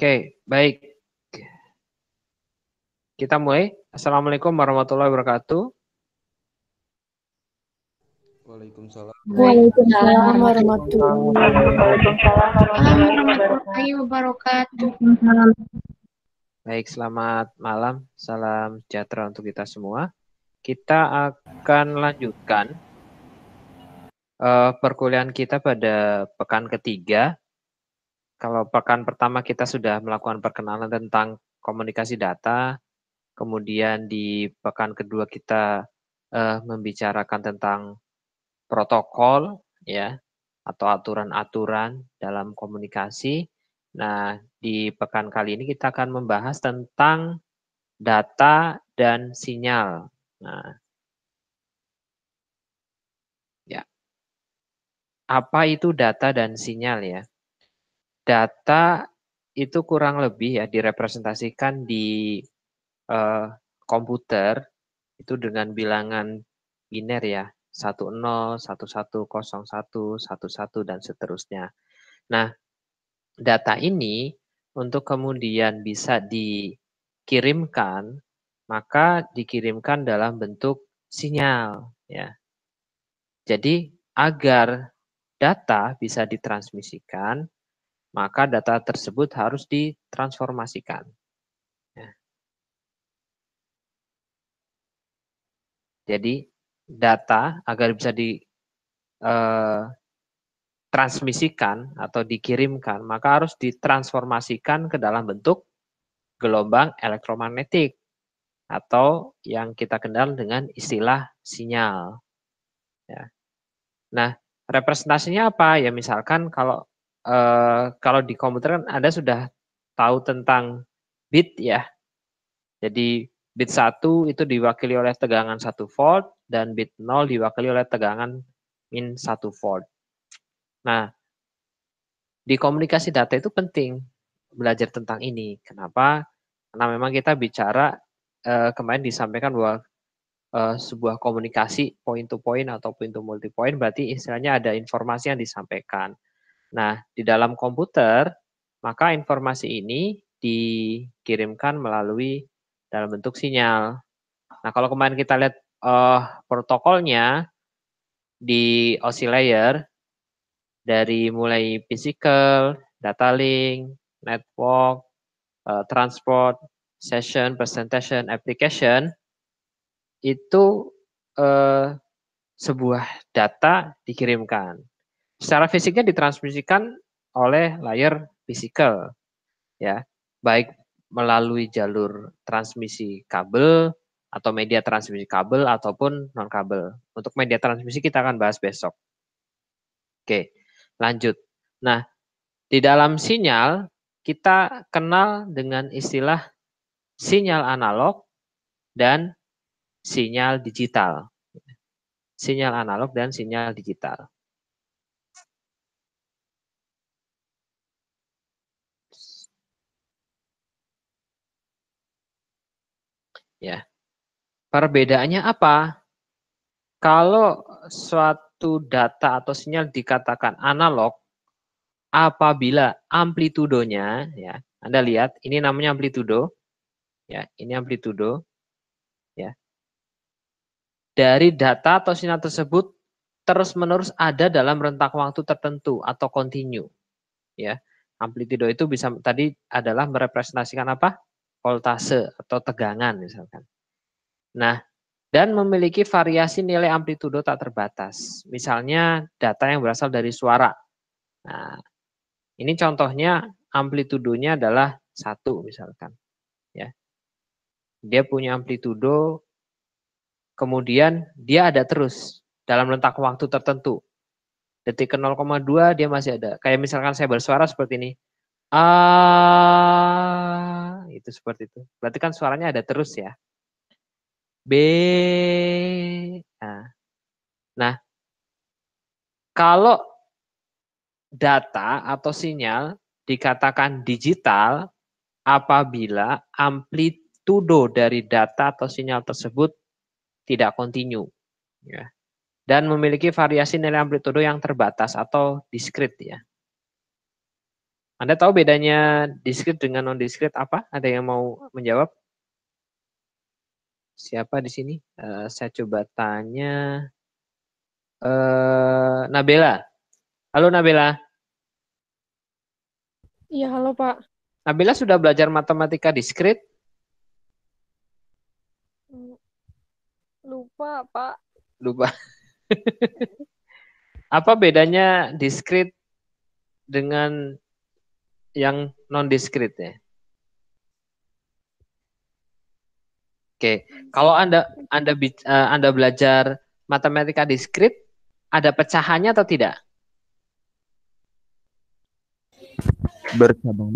Oke, baik. Kita mulai. Assalamualaikum warahmatullahi wabarakatuh. Waalaikumsalam. Waalaikumsalam warahmatullahi wabarakatuh. Baik, selamat malam. Salam sejahtera untuk kita semua. Kita akan lanjutkan uh, perkuliahan kita pada pekan ketiga kalau pekan pertama kita sudah melakukan perkenalan tentang komunikasi data, kemudian di pekan kedua kita uh, membicarakan tentang protokol ya atau aturan-aturan dalam komunikasi. Nah, di pekan kali ini kita akan membahas tentang data dan sinyal. Nah, ya. Apa itu data dan sinyal ya? data itu kurang lebih ya direpresentasikan di uh, komputer itu dengan bilangan biner ya 10110111 satu satu satu dan seterusnya. Nah, data ini untuk kemudian bisa dikirimkan, maka dikirimkan dalam bentuk sinyal ya. Jadi agar data bisa ditransmisikan, maka data tersebut harus ditransformasikan. Ya. Jadi data agar bisa ditransmisikan eh, atau dikirimkan, maka harus ditransformasikan ke dalam bentuk gelombang elektromagnetik atau yang kita kenal dengan istilah sinyal. Ya. Nah, representasinya apa? Ya misalkan kalau Eh, kalau di komputer kan Anda sudah tahu tentang bit ya. Jadi bit 1 itu diwakili oleh tegangan 1 volt dan bit 0 diwakili oleh tegangan min 1 volt. Nah, di komunikasi data itu penting belajar tentang ini. Kenapa? Karena memang kita bicara eh, kemarin disampaikan bahwa eh, sebuah komunikasi point to point atau point to multi point berarti istilahnya ada informasi yang disampaikan. Nah, di dalam komputer, maka informasi ini dikirimkan melalui dalam bentuk sinyal. Nah, kalau kemarin kita lihat uh, protokolnya di OSI layer, dari mulai physical, data link, network, uh, transport, session, presentation, application, itu uh, sebuah data dikirimkan secara fisiknya ditransmisikan oleh layer fisikal ya baik melalui jalur transmisi kabel atau media transmisi kabel ataupun non kabel. Untuk media transmisi kita akan bahas besok. Oke, lanjut. Nah, di dalam sinyal kita kenal dengan istilah sinyal analog dan sinyal digital. Sinyal analog dan sinyal digital. Ya. Perbedaannya apa? Kalau suatu data atau sinyal dikatakan analog, apabila amplitudonya, ya, Anda lihat, ini namanya amplitudo, ya, ini amplitudo, ya. Dari data atau sinyal tersebut terus-menerus ada dalam rentang waktu tertentu atau continue, Ya, amplitudo itu bisa tadi adalah merepresentasikan apa? voltase atau tegangan misalkan. Nah, dan memiliki variasi nilai amplitudo tak terbatas. Misalnya data yang berasal dari suara. Nah, ini contohnya amplitudonya adalah satu misalkan. Ya. Dia punya amplitudo, kemudian dia ada terus dalam rentang waktu tertentu. Detik ke 0,2 dia masih ada. Kayak misalkan saya bersuara seperti ini. Ah, itu seperti itu. Berarti kan suaranya ada terus ya. B. Nah, nah kalau data atau sinyal dikatakan digital apabila amplitudo dari data atau sinyal tersebut tidak kontinu ya. dan memiliki variasi nilai amplitudo yang terbatas atau diskrit ya. Anda tahu bedanya diskrit dengan non-diskrit apa? Ada yang mau menjawab? Siapa di sini? Uh, saya coba tanya. Uh, Nabela. Halo Nabela. Iya, halo Pak. Nabila sudah belajar matematika diskrit? Lupa, Pak. Lupa. apa bedanya diskrit dengan yang non diskrit ya. Oke, kalau anda anda eh, anda belajar matematika diskrit, ada pecahannya atau tidak? Bercabang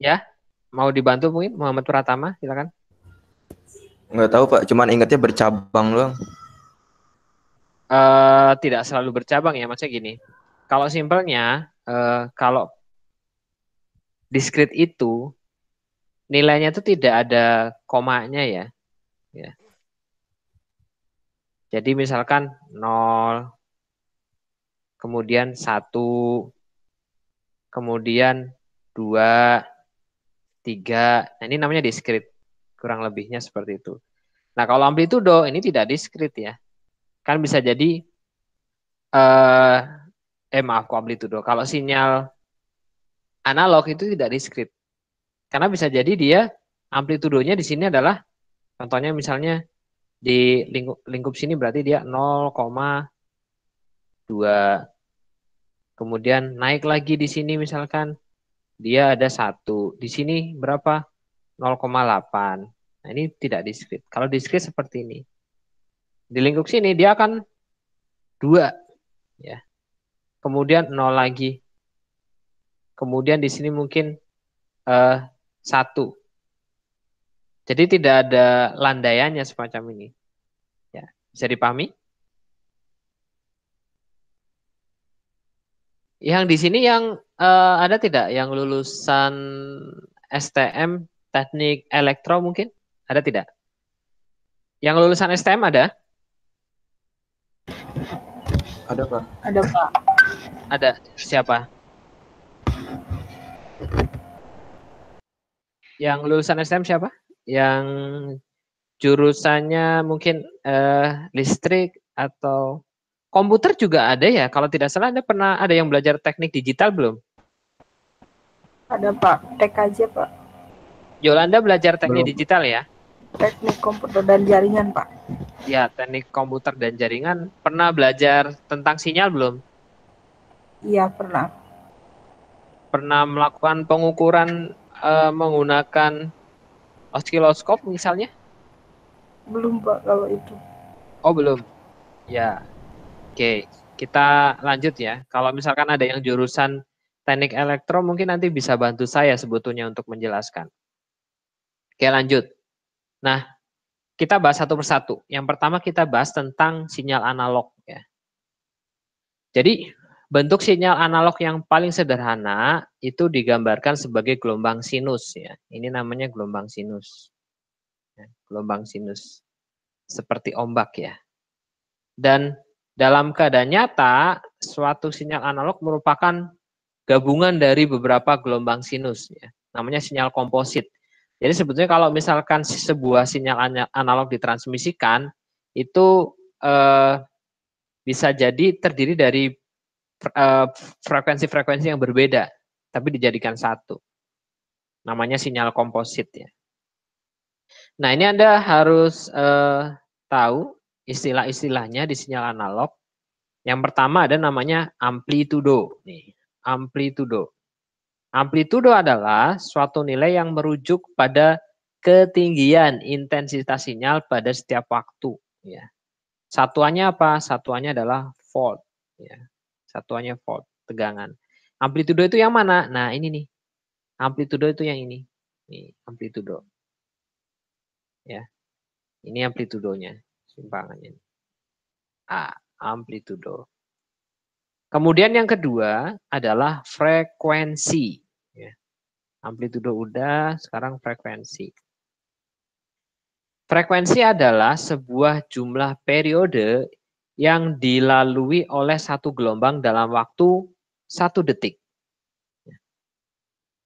Ya, mau dibantu mungkin Muhammad Pratama, silakan. Nggak tahu Pak, cuman ingatnya bercabang doang. Uh, tidak selalu bercabang ya, maksudnya gini. Kalau simpelnya Eh, kalau diskrit itu nilainya itu tidak ada komanya ya. ya. Jadi misalkan 0, kemudian 1, kemudian 2, 3. Nah, ini namanya diskrit. Kurang lebihnya seperti itu. Nah, kalau amplitudo ini tidak diskrit ya. Kan bisa jadi eh eh maaf kok amplitudo. Kalau sinyal analog itu tidak diskrit, Karena bisa jadi dia amplitudonya di sini adalah contohnya misalnya di lingkup, lingkup sini berarti dia 0,2 kemudian naik lagi di sini misalkan dia ada satu di sini berapa 0,8 nah ini tidak diskrit kalau diskrit seperti ini di lingkup sini dia akan dua ya kemudian nol lagi. Kemudian di sini mungkin eh, satu. Jadi tidak ada landaiannya semacam ini. Ya, bisa dipahami? Yang di sini yang eh, ada tidak yang lulusan STM teknik elektro mungkin? Ada tidak? Yang lulusan STM ada? Ada, Pak. Ada, Pak ada siapa? Yang lulusan STM siapa? Yang jurusannya mungkin uh, listrik atau komputer juga ada ya? Kalau tidak salah Anda pernah ada yang belajar teknik digital belum? Ada Pak, TKJ Pak. Yolanda belajar teknik belum. digital ya? teknik komputer dan jaringan, Pak. Ya, teknik komputer dan jaringan. Pernah belajar tentang sinyal belum? Iya pernah. Pernah melakukan pengukuran uh, menggunakan oskiloskop misalnya? Belum pak kalau itu. Oh belum. Ya. Oke, kita lanjut ya. Kalau misalkan ada yang jurusan teknik elektro mungkin nanti bisa bantu saya sebetulnya untuk menjelaskan. Oke lanjut. Nah, kita bahas satu persatu. Yang pertama kita bahas tentang sinyal analog ya. Jadi Bentuk sinyal analog yang paling sederhana itu digambarkan sebagai gelombang sinus ya. Ini namanya gelombang sinus. Ya, gelombang sinus seperti ombak ya. Dan dalam keadaan nyata, suatu sinyal analog merupakan gabungan dari beberapa gelombang sinus ya. Namanya sinyal komposit. Jadi sebetulnya kalau misalkan sebuah sinyal analog ditransmisikan itu eh, bisa jadi terdiri dari Eh, frekuensi-frekuensi yang berbeda tapi dijadikan satu. Namanya sinyal komposit ya. Nah, ini Anda harus uh, tahu istilah-istilahnya di sinyal analog. Yang pertama ada namanya amplitudo nih, amplitudo. Amplitudo adalah suatu nilai yang merujuk pada ketinggian intensitas sinyal pada setiap waktu ya. Satuannya apa? Satuannya adalah volt ya satuannya volt, tegangan. Amplitudo itu yang mana? Nah, ini nih. Amplitudo itu yang ini. Ini amplitudo. Ya. Ini amplitudonya, simpangannya. A, amplitudo. Kemudian yang kedua adalah frekuensi. Ya. Amplitudo udah, sekarang frekuensi. Frekuensi adalah sebuah jumlah periode yang dilalui oleh satu gelombang dalam waktu satu detik.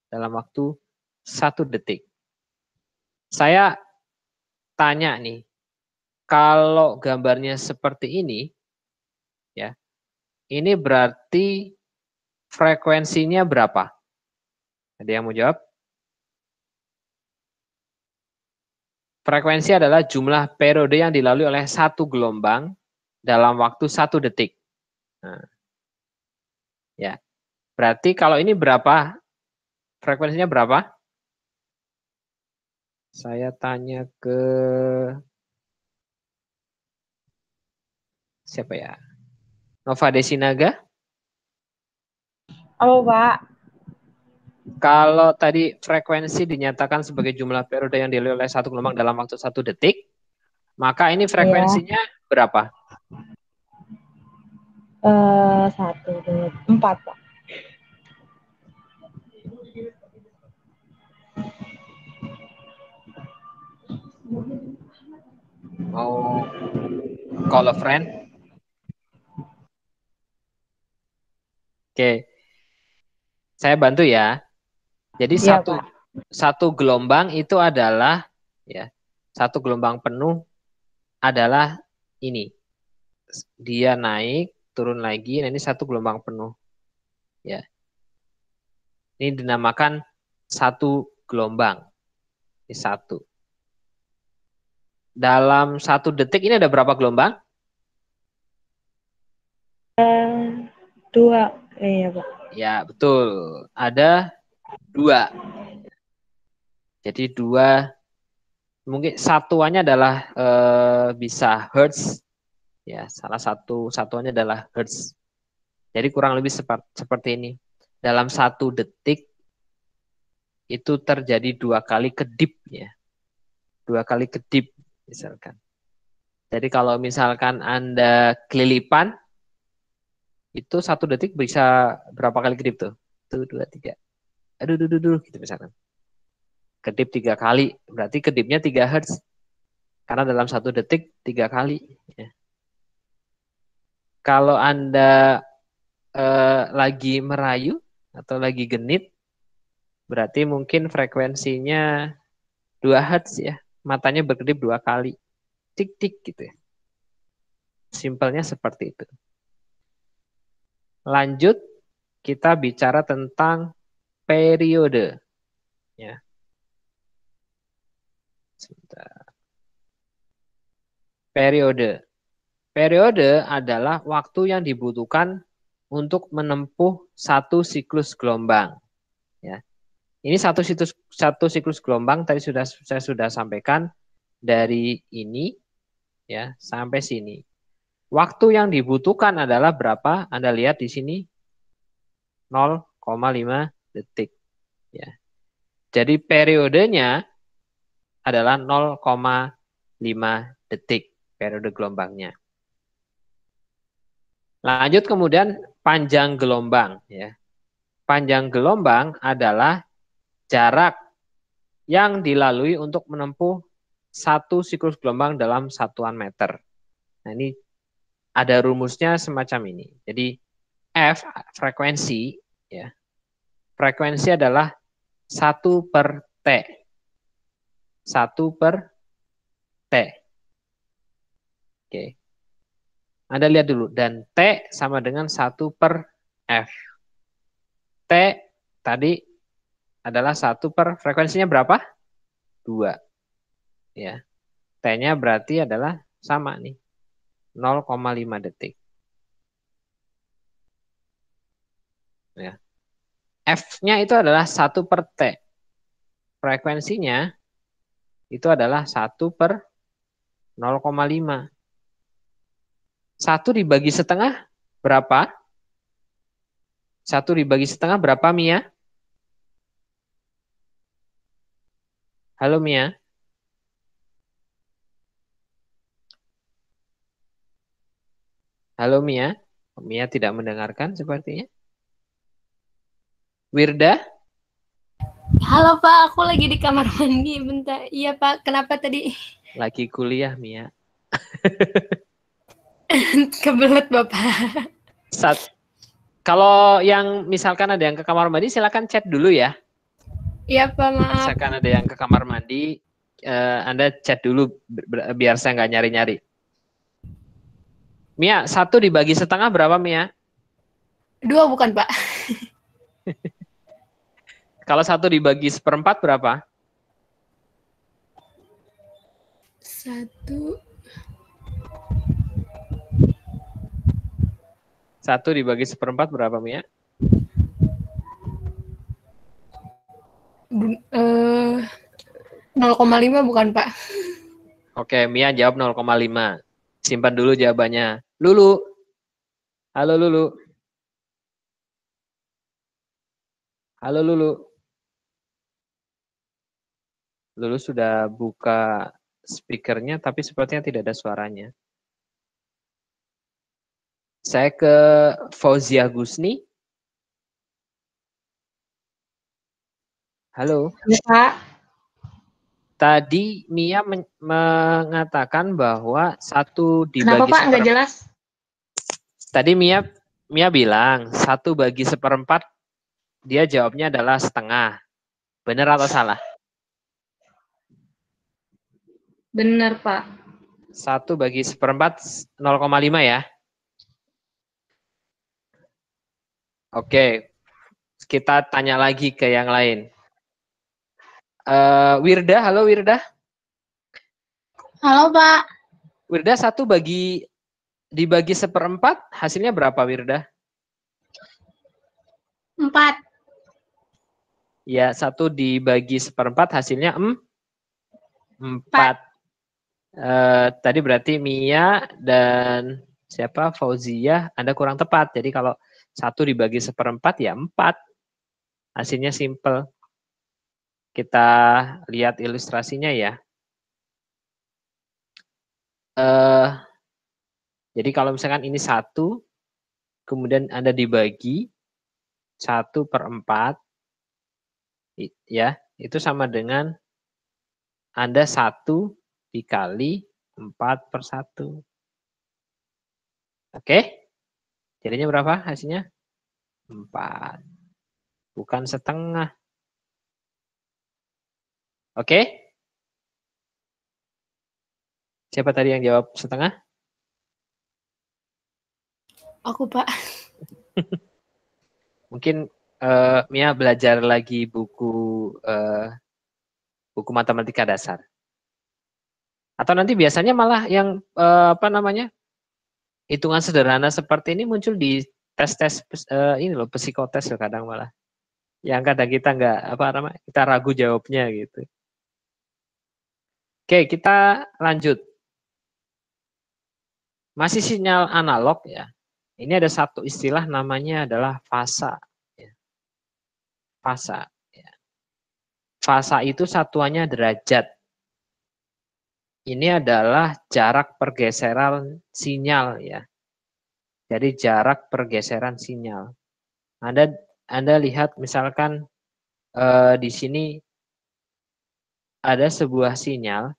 Dalam waktu satu detik. Saya tanya nih, kalau gambarnya seperti ini, ya, ini berarti frekuensinya berapa? Ada yang mau jawab? Frekuensi adalah jumlah periode yang dilalui oleh satu gelombang dalam waktu satu detik. Nah. Ya, berarti kalau ini berapa frekuensinya berapa? Saya tanya ke siapa ya? Nova Desinaga? Halo, Pak. Kalau tadi frekuensi dinyatakan sebagai jumlah periode yang dilalui oleh satu gelombang dalam waktu satu detik, maka ini iya. frekuensinya ya. berapa? Eh, satu, dua, empat, Pak. Mau call a friend? Oke. Okay. Saya bantu ya. Jadi ya, satu satu gelombang itu adalah ya, satu gelombang penuh adalah ini. Dia naik turun lagi, nah ini satu gelombang penuh. Ya. Ini dinamakan satu gelombang. Ini satu. Dalam satu detik ini ada berapa gelombang? Uh, dua, eh, ya Pak. Ya, betul. Ada dua. Jadi dua mungkin satuannya adalah uh, bisa hertz ya salah satu satuannya adalah hertz jadi kurang lebih seperti ini dalam satu detik itu terjadi dua kali kedipnya dua kali kedip misalkan jadi kalau misalkan anda kelilipan itu satu detik bisa berapa kali kedip tuh satu dua tiga aduh aduh aduh gitu misalkan kedip tiga kali berarti kedipnya tiga hertz karena dalam satu detik tiga kali ya kalau Anda eh, lagi merayu atau lagi genit, berarti mungkin frekuensinya 2 Hz ya. Matanya berkedip dua kali. Tik-tik gitu ya. Simpelnya seperti itu. Lanjut, kita bicara tentang periode. Ya. Periode Periode adalah waktu yang dibutuhkan untuk menempuh satu siklus gelombang. Ya. Ini satu siklus satu siklus gelombang tadi sudah saya sudah sampaikan dari ini ya sampai sini. Waktu yang dibutuhkan adalah berapa? Anda lihat di sini 0,5 detik. Ya. Jadi periodenya adalah 0,5 detik periode gelombangnya. Lanjut kemudian panjang gelombang ya. Panjang gelombang adalah jarak yang dilalui untuk menempuh satu siklus gelombang dalam satuan meter. Nah, ini ada rumusnya semacam ini. Jadi F frekuensi ya. Frekuensi adalah 1 per T. 1 per T. Oke. Okay. Anda lihat dulu. Dan T sama dengan 1 per F. T tadi adalah 1 per frekuensinya berapa? 2. Ya. T-nya berarti adalah sama nih. 0,5 detik. Ya. F-nya itu adalah 1 per T. Frekuensinya itu adalah 1 per 0,5. Satu dibagi setengah berapa? Satu dibagi setengah berapa, Mia? Halo, Mia? Halo, Mia? Mia tidak mendengarkan sepertinya. Wirda? Halo, Pak. Aku lagi di kamar mandi. Bentar. Iya, Pak. Kenapa tadi? Lagi kuliah, Mia. Kebelet Bapak. Sat kalau yang misalkan ada yang ke kamar mandi silakan chat dulu ya. Iya Pak, maaf. Misalkan ada yang ke kamar mandi uh, Anda chat dulu biar saya nggak nyari-nyari. Mia, satu dibagi setengah berapa Mia? Dua bukan Pak. kalau satu dibagi seperempat berapa? Satu Satu dibagi seperempat berapa, Mia? Uh, eh, 0,5 bukan, Pak. Oke, Mia jawab 0,5. Simpan dulu jawabannya. Lulu. Halo, Lulu. Halo, Lulu. Lulu sudah buka speakernya, tapi sepertinya tidak ada suaranya. Saya ke Fauzia Gusni. Halo. Ya, Pak. Tadi Mia men mengatakan bahwa satu dibagi Kenapa Pak Enggak jelas? Tadi Mia Mia bilang satu bagi seperempat dia jawabnya adalah setengah. Benar atau salah? Benar Pak. Satu bagi seperempat 0,5 ya? Oke, kita tanya lagi ke yang lain. Uh, Wirda, halo Wirda. Halo Pak. Wirda satu bagi dibagi seperempat hasilnya berapa Wirda? Empat. Ya satu dibagi seperempat hasilnya em empat. empat. Uh, tadi berarti Mia dan siapa Fauzia Anda kurang tepat. Jadi kalau satu dibagi seperempat ya empat. Hasilnya simple. Kita lihat ilustrasinya ya. Uh, jadi kalau misalkan ini satu, kemudian Anda dibagi satu per empat, ya itu sama dengan Anda satu dikali empat per satu Oke? Okay? Jadinya berapa hasilnya? Empat, Bukan setengah. Oke? Okay? Siapa tadi yang jawab setengah? Aku, Pak. Mungkin uh, Mia belajar lagi buku uh, buku matematika dasar. Atau nanti biasanya malah yang uh, apa namanya? hitungan sederhana seperti ini muncul di tes-tes uh, ini loh psikotes loh kadang malah yang kadang kita nggak apa namanya kita ragu jawabnya gitu. Oke kita lanjut masih sinyal analog ya. Ini ada satu istilah namanya adalah fasa. Ya. Fasa. Ya. Fasa itu satuannya derajat ini adalah jarak pergeseran sinyal ya. Jadi jarak pergeseran sinyal. Anda Anda lihat misalkan eh, di sini ada sebuah sinyal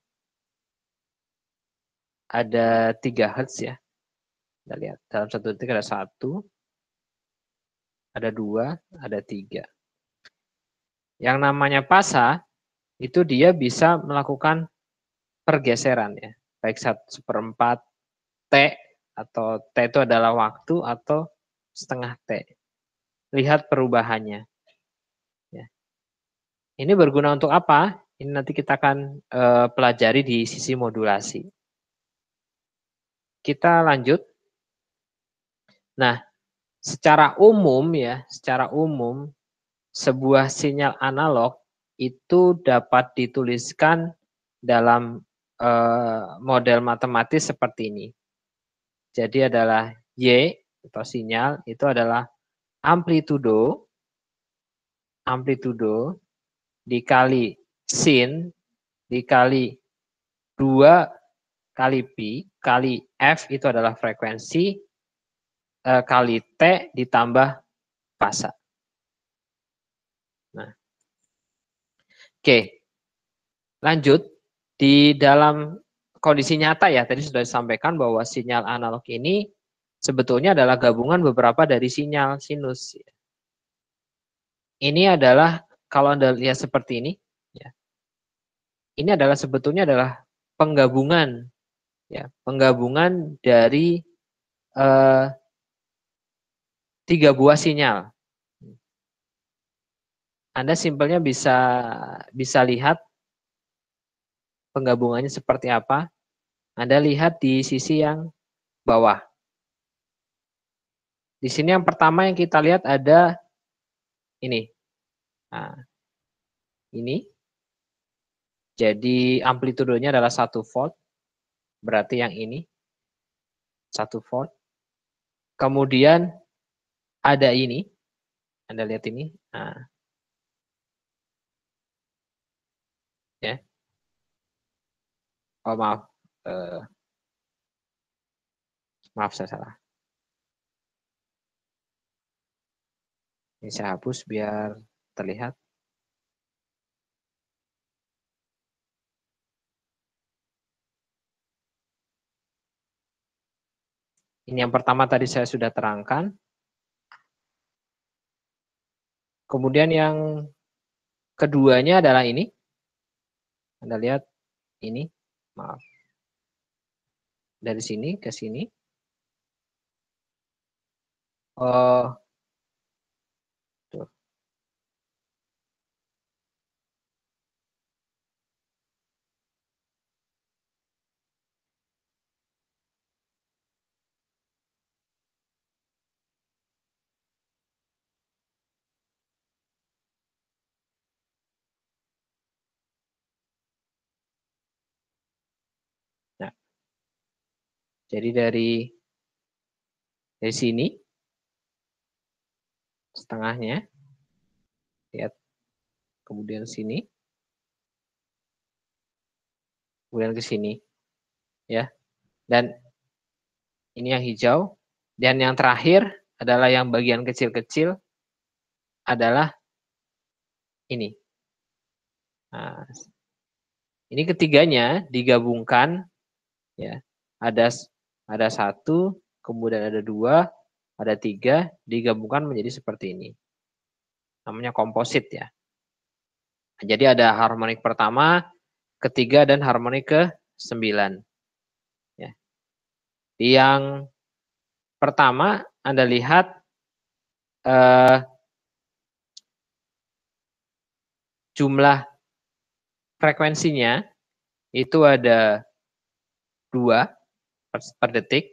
ada 3 Hz ya. Kita lihat dalam satu detik ada satu, ada dua, ada tiga. Yang namanya pasa itu dia bisa melakukan pergeseran ya, baik satu seperempat T atau T itu adalah waktu atau setengah T. Lihat perubahannya. Ya. Ini berguna untuk apa? Ini nanti kita akan e, pelajari di sisi modulasi. Kita lanjut. Nah, secara umum ya, secara umum sebuah sinyal analog itu dapat dituliskan dalam Eh, model matematis seperti ini. Jadi adalah Y atau sinyal itu adalah amplitudo amplitudo dikali sin dikali 2 kali pi kali f itu adalah frekuensi eh, kali t ditambah fasa. Nah. Oke. Lanjut di dalam kondisi nyata ya, tadi sudah disampaikan bahwa sinyal analog ini sebetulnya adalah gabungan beberapa dari sinyal sinus. Ini adalah, kalau Anda lihat seperti ini, ya, ini adalah sebetulnya adalah penggabungan, ya, penggabungan dari eh, tiga buah sinyal. Anda simpelnya bisa bisa lihat penggabungannya seperti apa? Anda lihat di sisi yang bawah. Di sini yang pertama yang kita lihat ada ini. Nah, ini. Jadi amplitudonya adalah 1 volt. Berarti yang ini. 1 volt. Kemudian ada ini. Anda lihat ini. Nah, oh maaf uh, maaf saya salah ini saya hapus biar terlihat Ini yang pertama tadi saya sudah terangkan. Kemudian yang keduanya adalah ini. Anda lihat ini Maaf. Dari sini ke sini. Uh, Jadi dari dari sini setengahnya lihat kemudian sini kemudian ke sini ya dan ini yang hijau dan yang terakhir adalah yang bagian kecil-kecil adalah ini nah, ini ketiganya digabungkan ya ada ada satu, kemudian ada dua, ada tiga, digabungkan menjadi seperti ini. Namanya komposit ya. Jadi ada harmonik pertama, ketiga, dan harmonik ke sembilan. Ya. Yang pertama Anda lihat eh, jumlah frekuensinya itu ada dua per, per detik.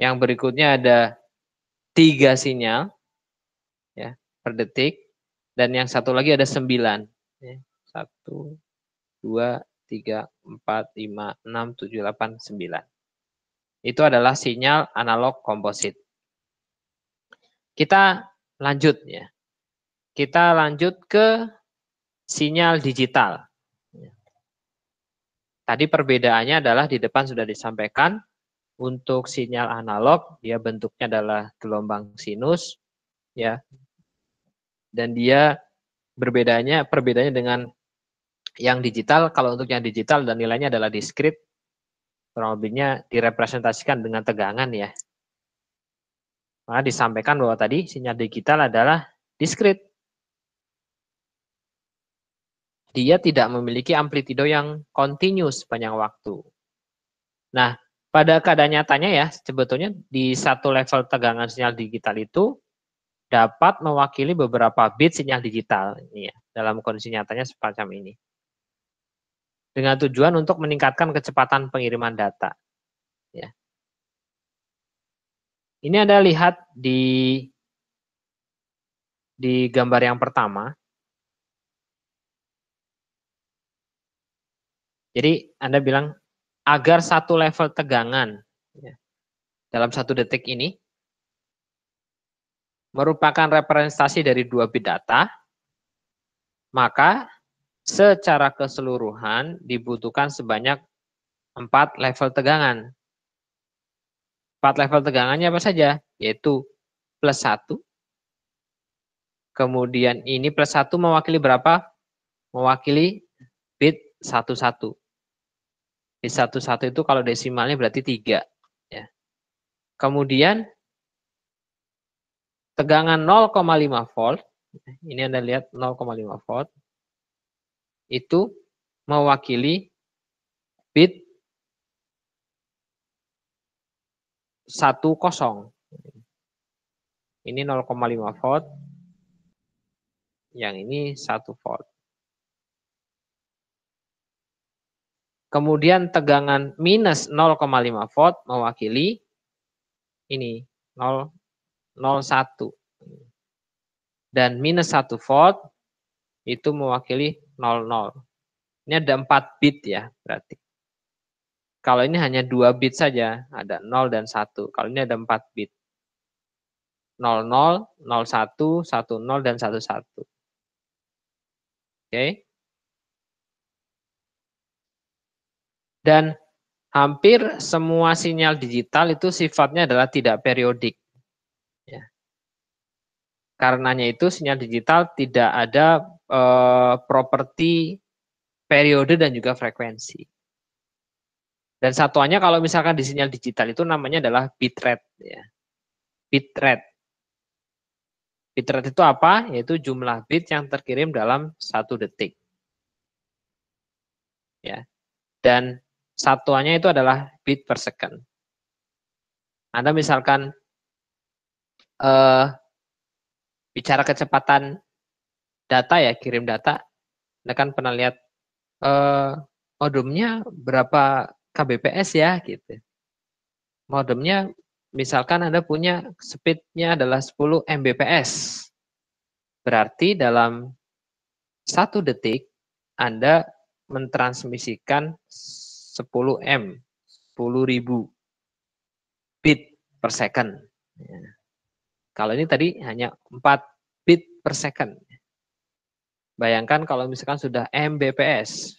Yang berikutnya ada tiga sinyal ya per detik dan yang satu lagi ada sembilan ya, satu dua tiga empat lima enam tujuh delapan sembilan itu adalah sinyal analog komposit kita lanjut ya kita lanjut ke sinyal digital Tadi perbedaannya adalah di depan sudah disampaikan, untuk sinyal analog dia bentuknya adalah gelombang sinus ya. Dan dia berbedanya perbedaannya dengan yang digital kalau untuk yang digital dan nilainya adalah diskrit kurang lebihnya direpresentasikan dengan tegangan ya. Maka disampaikan bahwa tadi sinyal digital adalah diskrit dia tidak memiliki amplitudo yang continuous sepanjang waktu. Nah, pada keadaan nyatanya ya, sebetulnya di satu level tegangan sinyal digital itu dapat mewakili beberapa bit sinyal digital ini ya, dalam kondisi nyatanya semacam ini. Dengan tujuan untuk meningkatkan kecepatan pengiriman data. Ya. Ini ada lihat di di gambar yang pertama, Jadi Anda bilang agar satu level tegangan ya, dalam satu detik ini merupakan representasi dari dua bit data, maka secara keseluruhan dibutuhkan sebanyak empat level tegangan. Empat level tegangannya apa saja? Yaitu plus satu, kemudian ini plus satu mewakili berapa? Mewakili bit satu-satu satu 11 itu kalau desimalnya berarti 3. Ya. Kemudian tegangan 0,5 volt, ini Anda lihat 0,5 volt, itu mewakili bit 10. Ini 0,5 volt, yang ini 1 volt. Kemudian tegangan minus 0,5 volt mewakili ini 001 Dan minus 1 volt itu mewakili 00. Ini ada 4 bit ya berarti. Kalau ini hanya 2 bit saja, ada 0 dan 1. Kalau ini ada 4 bit. 00, 01, 10, dan 11. Oke. Okay. Dan hampir semua sinyal digital itu sifatnya adalah tidak periodik. Ya. Karenanya itu sinyal digital tidak ada eh, properti periode dan juga frekuensi. Dan satuannya kalau misalkan di sinyal digital itu namanya adalah bitrate. Ya. Bitrate. Bitrate itu apa? Yaitu jumlah bit yang terkirim dalam satu detik. Ya. Dan satuannya itu adalah bit per second. Anda misalkan uh, bicara kecepatan data ya, kirim data, Anda kan pernah lihat uh, eh, modemnya berapa kbps ya gitu. Modemnya misalkan Anda punya speednya adalah 10 mbps. Berarti dalam satu detik Anda mentransmisikan 10M, 10.000 bit per second. Ya. Kalau ini tadi hanya 4 bit per second. Bayangkan kalau misalkan sudah Mbps.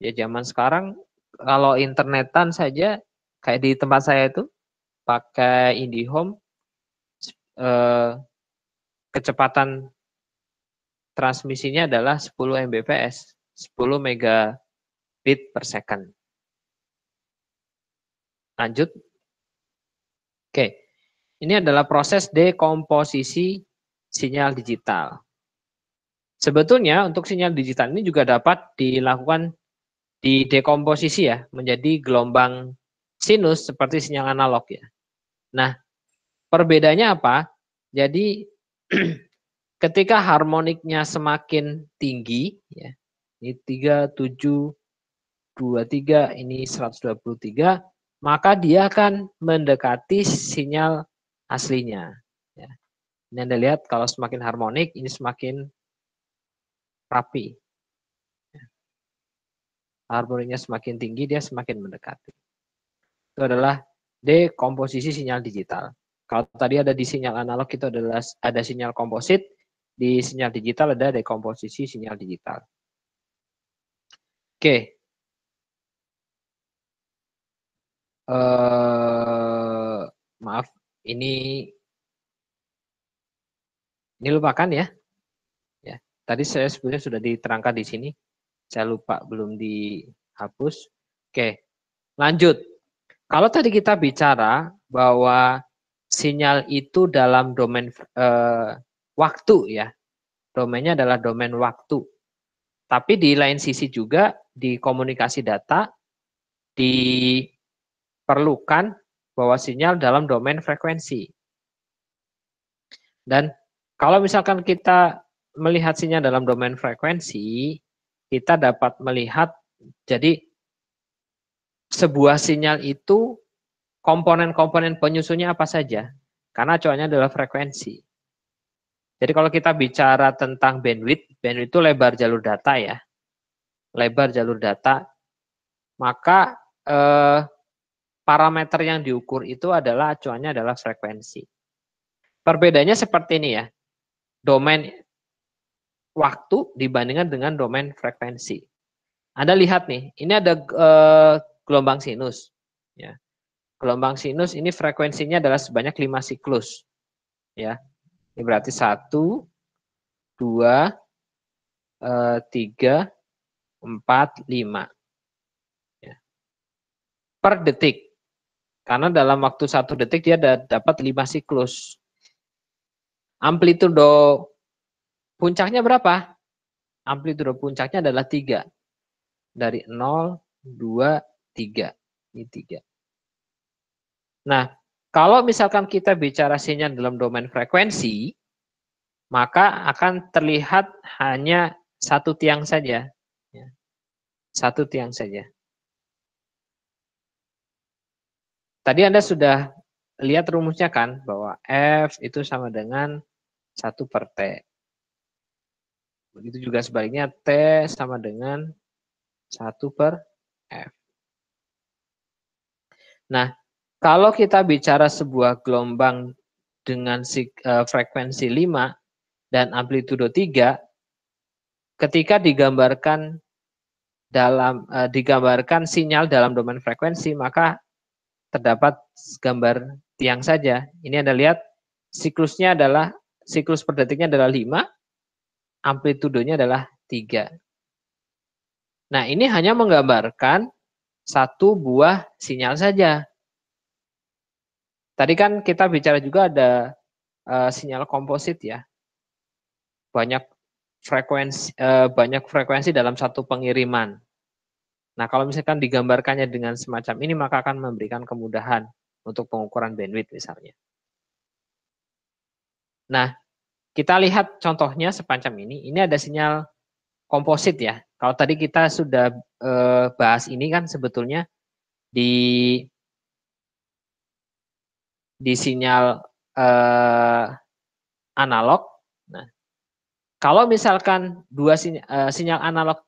Ya zaman sekarang kalau internetan saja kayak di tempat saya itu pakai IndiHome eh, kecepatan transmisinya adalah 10 Mbps, 10 mega bit per second. Lanjut. Oke, ini adalah proses dekomposisi sinyal digital. Sebetulnya untuk sinyal digital ini juga dapat dilakukan di dekomposisi ya, menjadi gelombang sinus seperti sinyal analog ya. Nah, perbedaannya apa? Jadi ketika harmoniknya semakin tinggi ya, ini 3, 7, 123, ini 123, maka dia akan mendekati sinyal aslinya. Ya. Ini Anda lihat kalau semakin harmonik, ini semakin rapi. Ya. Harmoniknya semakin tinggi, dia semakin mendekati. Itu adalah dekomposisi sinyal digital. Kalau tadi ada di sinyal analog itu adalah ada sinyal komposit, di sinyal digital ada dekomposisi sinyal digital. Oke, Eh, maaf, ini ini lupakan ya. Ya, tadi saya sebenarnya sudah diterangkan di sini. Saya lupa belum dihapus. Oke. Lanjut. Kalau tadi kita bicara bahwa sinyal itu dalam domain eh, waktu ya. Domainnya adalah domain waktu. Tapi di lain sisi juga di komunikasi data di perlukan bahwa sinyal dalam domain frekuensi. Dan kalau misalkan kita melihat sinyal dalam domain frekuensi, kita dapat melihat jadi sebuah sinyal itu komponen-komponen penyusunnya apa saja. Karena acuannya adalah frekuensi. Jadi kalau kita bicara tentang bandwidth, bandwidth itu lebar jalur data ya. Lebar jalur data. Maka eh, parameter yang diukur itu adalah acuannya adalah frekuensi. Perbedaannya seperti ini ya. Domain waktu dibandingkan dengan domain frekuensi. Anda lihat nih, ini ada eh, gelombang sinus. Ya. Gelombang sinus ini frekuensinya adalah sebanyak 5 siklus. Ya. Ini berarti 1, 2, 3, 4, 5. Per detik. Karena dalam waktu satu detik dia ada, dapat lima siklus. Amplitudo puncaknya berapa? Amplitudo puncaknya adalah tiga Dari 0, 2, 3. Ini 3. Nah, kalau misalkan kita bicara sinyal dalam domain frekuensi, maka akan terlihat hanya satu tiang saja. Ya, satu tiang saja. Tadi Anda sudah lihat rumusnya kan, bahwa F itu sama dengan 1 per T. Begitu juga sebaliknya, T sama dengan 1 per F. Nah, kalau kita bicara sebuah gelombang dengan e, frekuensi 5 dan amplitudo 3, ketika digambarkan dalam e, digambarkan sinyal dalam domain frekuensi, maka terdapat gambar tiang saja. Ini Anda lihat siklusnya adalah siklus per detiknya adalah 5, amplitudonya adalah 3. Nah, ini hanya menggambarkan satu buah sinyal saja. Tadi kan kita bicara juga ada e, sinyal komposit ya. Banyak frekuensi e, banyak frekuensi dalam satu pengiriman. Nah, kalau misalkan digambarkannya dengan semacam ini, maka akan memberikan kemudahan untuk pengukuran bandwidth misalnya. Nah, kita lihat contohnya sepanjang ini. Ini ada sinyal komposit ya. Kalau tadi kita sudah eh, bahas ini kan sebetulnya di di sinyal eh, analog. Nah, kalau misalkan dua eh, sinyal analog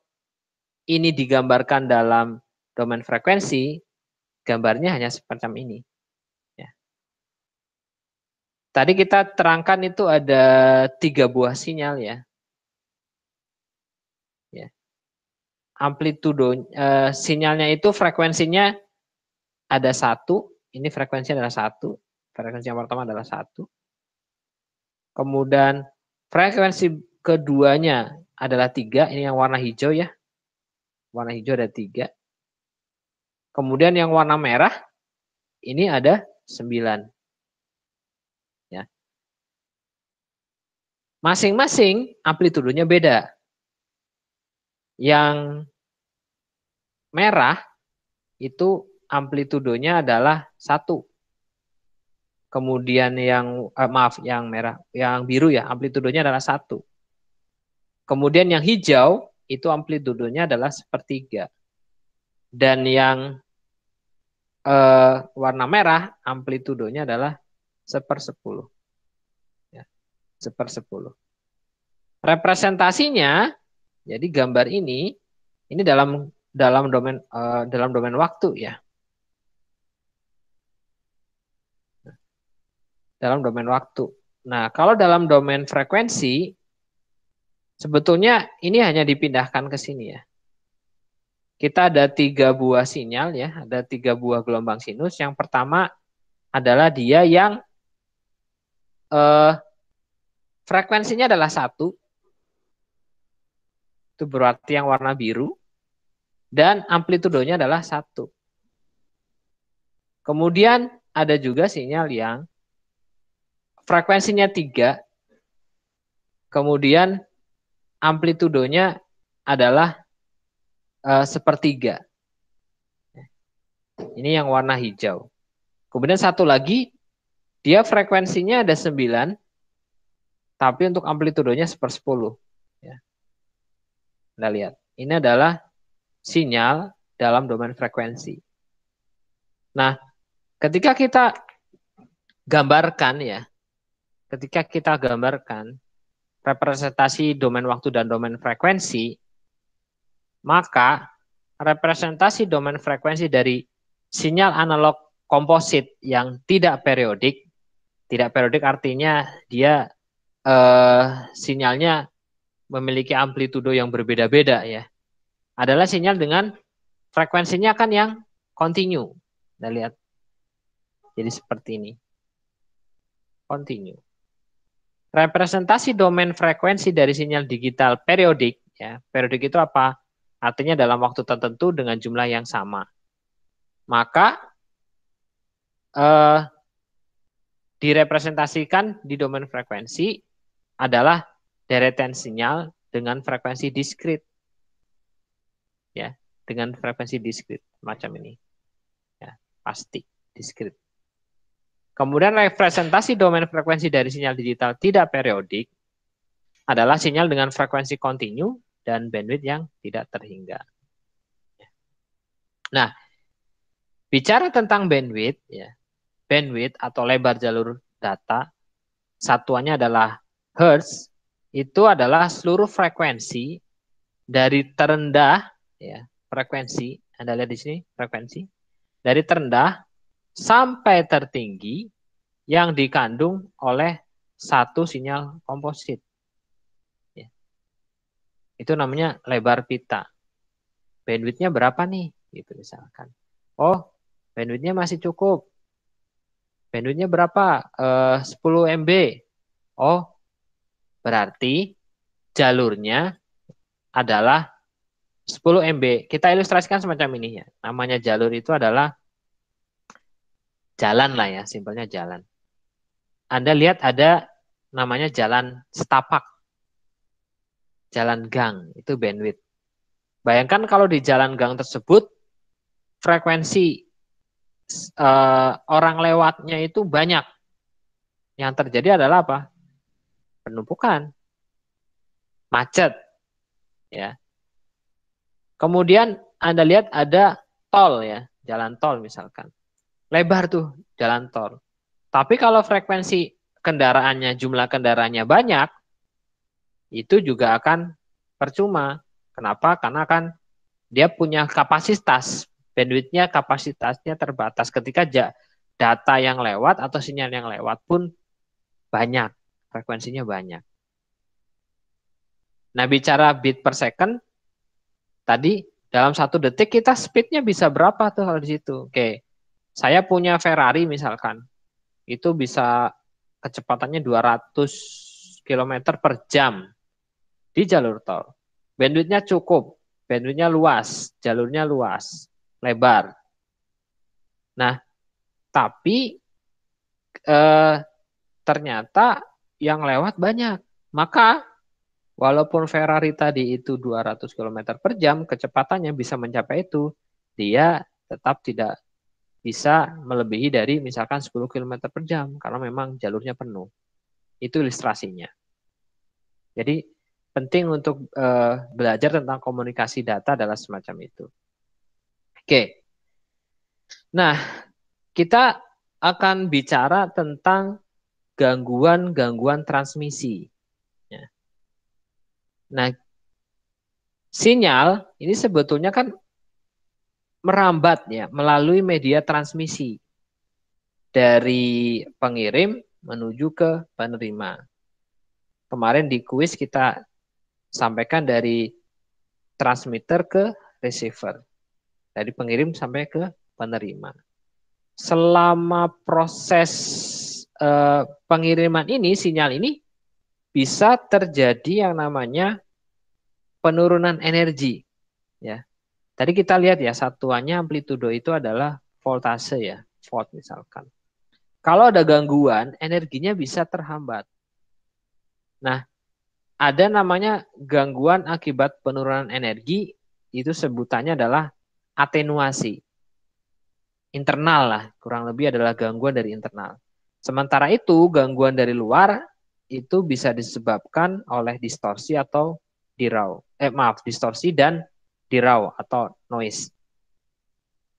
ini digambarkan dalam domain frekuensi, gambarnya hanya semacam ini. Ya. Tadi kita terangkan itu ada tiga buah sinyal ya. ya. Amplitudo eh, sinyalnya itu frekuensinya ada satu, ini frekuensi adalah satu, frekuensi yang pertama adalah satu. Kemudian frekuensi keduanya adalah tiga, ini yang warna hijau ya warna hijau ada tiga. Kemudian yang warna merah ini ada sembilan. Ya. Masing-masing amplitudonya beda. Yang merah itu amplitudonya adalah satu. Kemudian yang eh, maaf yang merah, yang biru ya amplitudonya adalah satu. Kemudian yang hijau itu amplitudonya adalah sepertiga. Dan yang eh, warna merah amplitudonya adalah sepersepuluh. Ya, sepersepuluh. Representasinya, jadi gambar ini, ini dalam dalam domain eh, dalam domain waktu ya. Dalam domain waktu. Nah, kalau dalam domain frekuensi, Sebetulnya ini hanya dipindahkan ke sini ya. Kita ada tiga buah sinyal ya, ada tiga buah gelombang sinus. Yang pertama adalah dia yang eh, frekuensinya adalah satu. Itu berarti yang warna biru. Dan amplitudonya adalah satu. Kemudian ada juga sinyal yang frekuensinya tiga. Kemudian amplitudonya adalah uh, sepertiga. Ini yang warna hijau. Kemudian satu lagi, dia frekuensinya ada 9, tapi untuk amplitudonya seper 10. Ya. Anda lihat, ini adalah sinyal dalam domain frekuensi. Nah, ketika kita gambarkan ya, ketika kita gambarkan representasi domain waktu dan domain frekuensi, maka representasi domain frekuensi dari sinyal analog komposit yang tidak periodik, tidak periodik artinya dia eh, sinyalnya memiliki amplitudo yang berbeda-beda ya, adalah sinyal dengan frekuensinya kan yang continue. Kita lihat. Jadi seperti ini. Continue. Representasi domain frekuensi dari sinyal digital periodik, ya. Periodik itu apa? Artinya dalam waktu tertentu dengan jumlah yang sama. Maka eh, direpresentasikan di domain frekuensi adalah deretan sinyal dengan frekuensi diskrit. Ya, dengan frekuensi diskrit macam ini. Ya, pasti diskrit. Kemudian representasi domain frekuensi dari sinyal digital tidak periodik adalah sinyal dengan frekuensi kontinu dan bandwidth yang tidak terhingga. Nah, bicara tentang bandwidth, ya, bandwidth atau lebar jalur data, satuannya adalah hertz, itu adalah seluruh frekuensi dari terendah, ya, frekuensi, Anda lihat di sini, frekuensi, dari terendah sampai tertinggi yang dikandung oleh satu sinyal komposit. Ya. Itu namanya lebar pita. Bandwidthnya berapa nih? Gitu misalkan. Oh, bandwidthnya masih cukup. Bandwidthnya berapa? 10 eh, MB. Oh, berarti jalurnya adalah 10 MB. Kita ilustrasikan semacam ini ya. Namanya jalur itu adalah jalan lah ya, simpelnya jalan. Anda lihat ada namanya jalan setapak, jalan gang, itu bandwidth. Bayangkan kalau di jalan gang tersebut, frekuensi eh, orang lewatnya itu banyak. Yang terjadi adalah apa? Penumpukan, macet. ya. Kemudian Anda lihat ada tol ya, jalan tol misalkan lebar tuh jalan tol. Tapi kalau frekuensi kendaraannya jumlah kendaraannya banyak, itu juga akan percuma. Kenapa? Karena kan dia punya kapasitas, bandwidthnya kapasitasnya terbatas. Ketika data yang lewat atau sinyal yang lewat pun banyak, frekuensinya banyak. Nah bicara bit per second, tadi dalam satu detik kita speednya bisa berapa tuh kalau di situ? Oke, saya punya Ferrari misalkan, itu bisa kecepatannya 200 km per jam di jalur tol. Bandwidthnya cukup, bandwidthnya luas, jalurnya luas, lebar. Nah, tapi eh, ternyata yang lewat banyak. Maka walaupun Ferrari tadi itu 200 km per jam, kecepatannya bisa mencapai itu, dia tetap tidak bisa melebihi dari misalkan 10 km per jam karena memang jalurnya penuh. Itu ilustrasinya. Jadi penting untuk uh, belajar tentang komunikasi data adalah semacam itu. Oke. Nah, kita akan bicara tentang gangguan-gangguan transmisi. Ya. Nah, sinyal ini sebetulnya kan merambat ya melalui media transmisi dari pengirim menuju ke penerima. Kemarin di kuis kita sampaikan dari transmitter ke receiver. Dari pengirim sampai ke penerima. Selama proses eh, pengiriman ini, sinyal ini bisa terjadi yang namanya penurunan energi. Ya, Tadi kita lihat ya satuannya amplitudo itu adalah voltase ya, volt misalkan. Kalau ada gangguan, energinya bisa terhambat. Nah, ada namanya gangguan akibat penurunan energi, itu sebutannya adalah atenuasi. Internal lah, kurang lebih adalah gangguan dari internal. Sementara itu, gangguan dari luar itu bisa disebabkan oleh distorsi atau diraw. Eh maaf, distorsi dan di RAW atau noise.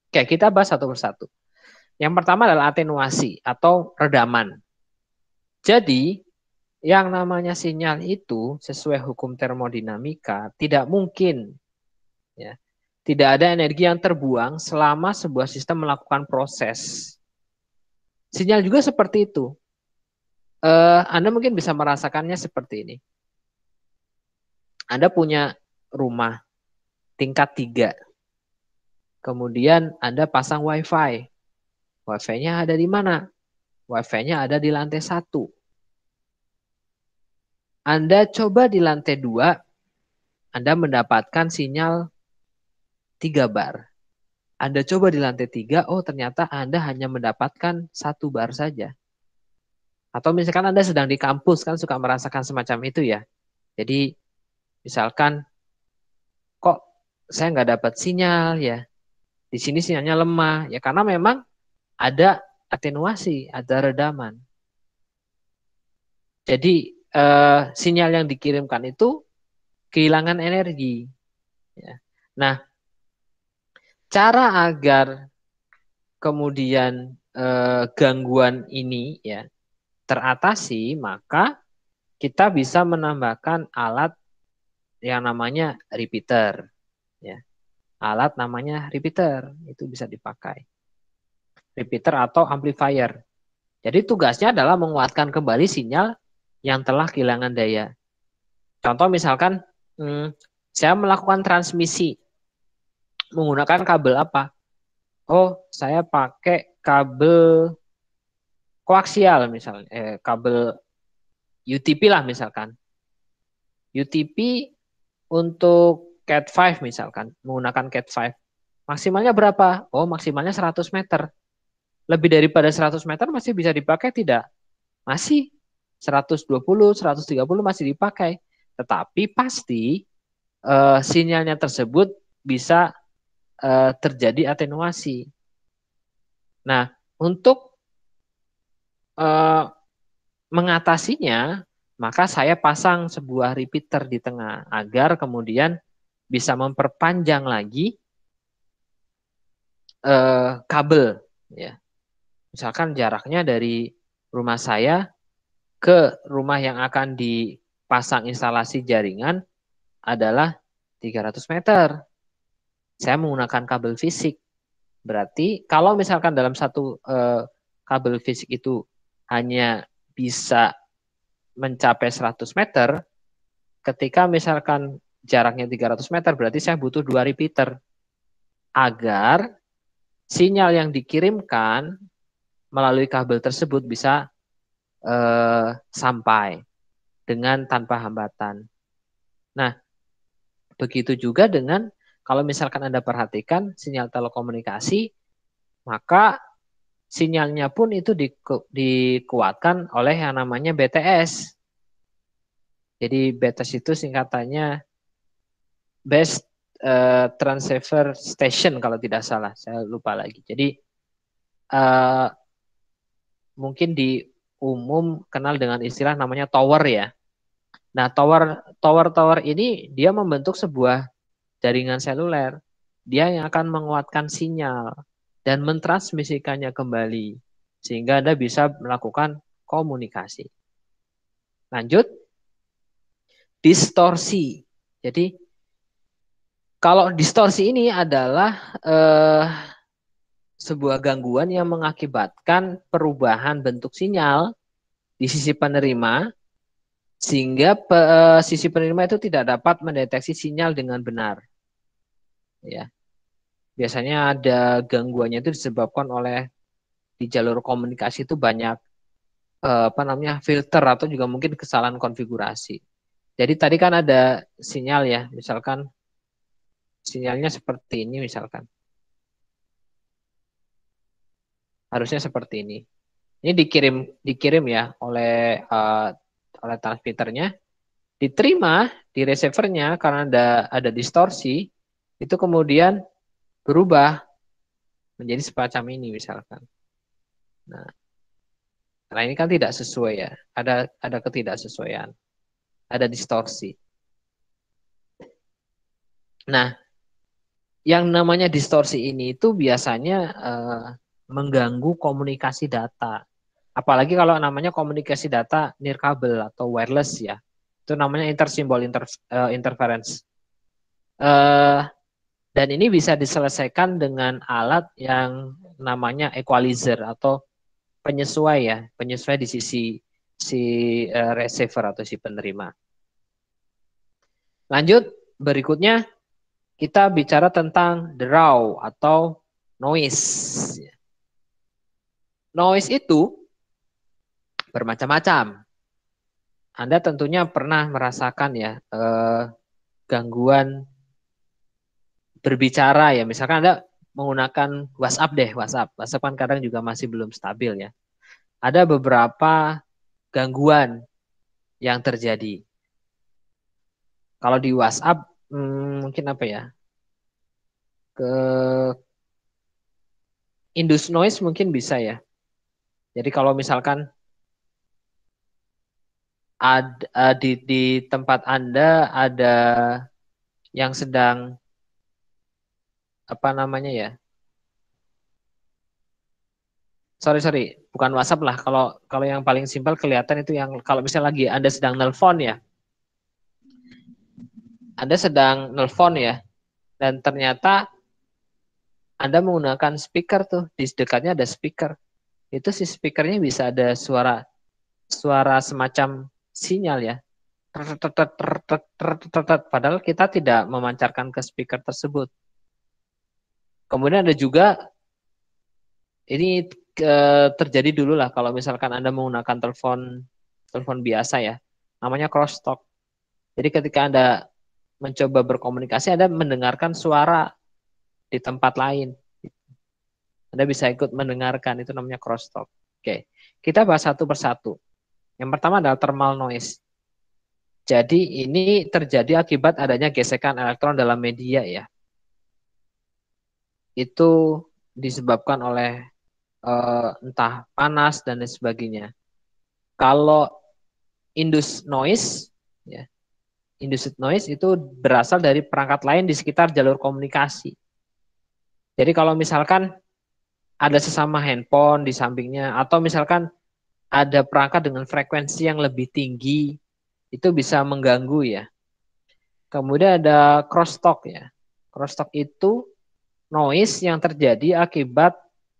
Oke, kita bahas satu persatu. Yang pertama adalah atenuasi atau redaman. Jadi, yang namanya sinyal itu sesuai hukum termodinamika tidak mungkin ya. Tidak ada energi yang terbuang selama sebuah sistem melakukan proses. Sinyal juga seperti itu. Uh, Anda mungkin bisa merasakannya seperti ini. Anda punya rumah, tingkat 3. Kemudian Anda pasang WiFi. WiFi-nya ada di mana? WiFi-nya ada di lantai 1. Anda coba di lantai 2, Anda mendapatkan sinyal 3 bar. Anda coba di lantai 3, oh ternyata Anda hanya mendapatkan satu bar saja. Atau misalkan Anda sedang di kampus kan suka merasakan semacam itu ya. Jadi misalkan saya nggak dapat sinyal ya di sini sinyalnya lemah ya karena memang ada atenuasi ada redaman jadi eh, sinyal yang dikirimkan itu kehilangan energi ya. nah cara agar kemudian eh, gangguan ini ya teratasi maka kita bisa menambahkan alat yang namanya repeater ya. Alat namanya repeater, itu bisa dipakai. Repeater atau amplifier. Jadi tugasnya adalah menguatkan kembali sinyal yang telah kehilangan daya. Contoh misalkan hmm, saya melakukan transmisi menggunakan kabel apa? Oh, saya pakai kabel koaksial misalnya, eh, kabel UTP lah misalkan. UTP untuk Cat 5 misalkan, menggunakan Cat 5. Maksimalnya berapa? Oh, maksimalnya 100 meter. Lebih daripada 100 meter masih bisa dipakai tidak? Masih. 120, 130 masih dipakai. Tetapi pasti uh, sinyalnya tersebut bisa uh, terjadi atenuasi. Nah, untuk uh, mengatasinya, maka saya pasang sebuah repeater di tengah agar kemudian bisa memperpanjang lagi eh, kabel ya misalkan jaraknya dari rumah saya ke rumah yang akan dipasang instalasi jaringan adalah 300 meter. Saya menggunakan kabel fisik. Berarti kalau misalkan dalam satu eh, kabel fisik itu hanya bisa mencapai 100 meter, ketika misalkan jaraknya 300 meter, berarti saya butuh dua repeater agar sinyal yang dikirimkan melalui kabel tersebut bisa eh, sampai dengan tanpa hambatan. Nah, begitu juga dengan kalau misalkan Anda perhatikan sinyal telekomunikasi, maka sinyalnya pun itu diku, dikuatkan oleh yang namanya BTS. Jadi BTS itu singkatannya best uh, eh, transfer station kalau tidak salah saya lupa lagi jadi uh, mungkin di umum kenal dengan istilah namanya tower ya nah tower tower tower ini dia membentuk sebuah jaringan seluler dia yang akan menguatkan sinyal dan mentransmisikannya kembali sehingga Anda bisa melakukan komunikasi. Lanjut, distorsi. Jadi kalau distorsi ini adalah eh, sebuah gangguan yang mengakibatkan perubahan bentuk sinyal di sisi penerima sehingga pe, eh, sisi penerima itu tidak dapat mendeteksi sinyal dengan benar. Ya. Biasanya ada gangguannya itu disebabkan oleh di jalur komunikasi itu banyak eh, apa namanya filter atau juga mungkin kesalahan konfigurasi. Jadi tadi kan ada sinyal ya, misalkan Sinyalnya seperti ini misalkan. Harusnya seperti ini. Ini dikirim dikirim ya oleh uh, oleh transmitternya. Diterima di receivernya karena ada ada distorsi, itu kemudian berubah menjadi semacam ini misalkan. Nah, karena ini kan tidak sesuai ya, ada ada ketidaksesuaian, ada distorsi. Nah, yang namanya distorsi ini itu biasanya uh, mengganggu komunikasi data. Apalagi kalau namanya komunikasi data near nirkabel atau wireless ya. Itu namanya intersymbol inter, uh, interference. Uh, dan ini bisa diselesaikan dengan alat yang namanya equalizer atau penyesuai ya, penyesuai di sisi si receiver atau si penerima. Lanjut berikutnya kita bicara tentang draw atau noise. Noise itu bermacam-macam. Anda tentunya pernah merasakan ya eh, gangguan berbicara ya. Misalkan Anda menggunakan WhatsApp deh, WhatsApp. WhatsApp kan kadang juga masih belum stabil ya. Ada beberapa gangguan yang terjadi. Kalau di WhatsApp hmm, mungkin apa ya ke indus noise mungkin bisa ya jadi kalau misalkan ad, ad, di, di tempat Anda ada yang sedang apa namanya ya? Sorry sorry, bukan WhatsApp lah. Kalau kalau yang paling simpel kelihatan itu yang kalau misalnya lagi Anda sedang nelpon ya, anda sedang nelpon ya, dan ternyata Anda menggunakan speaker tuh, di dekatnya ada speaker. Itu si speakernya bisa ada suara suara semacam sinyal ya. Padahal kita tidak memancarkan ke speaker tersebut. Kemudian ada juga, ini terjadi dulu lah kalau misalkan Anda menggunakan telepon telepon biasa ya, namanya crosstalk. Jadi ketika Anda mencoba berkomunikasi, Anda mendengarkan suara di tempat lain. Anda bisa ikut mendengarkan, itu namanya crosstalk. Oke, kita bahas satu persatu. Yang pertama adalah thermal noise. Jadi ini terjadi akibat adanya gesekan elektron dalam media ya. Itu disebabkan oleh uh, entah panas dan lain sebagainya. Kalau induced noise, ya, induced noise itu berasal dari perangkat lain di sekitar jalur komunikasi. Jadi kalau misalkan ada sesama handphone di sampingnya atau misalkan ada perangkat dengan frekuensi yang lebih tinggi itu bisa mengganggu ya. Kemudian ada crosstalk ya. Crosstalk itu noise yang terjadi akibat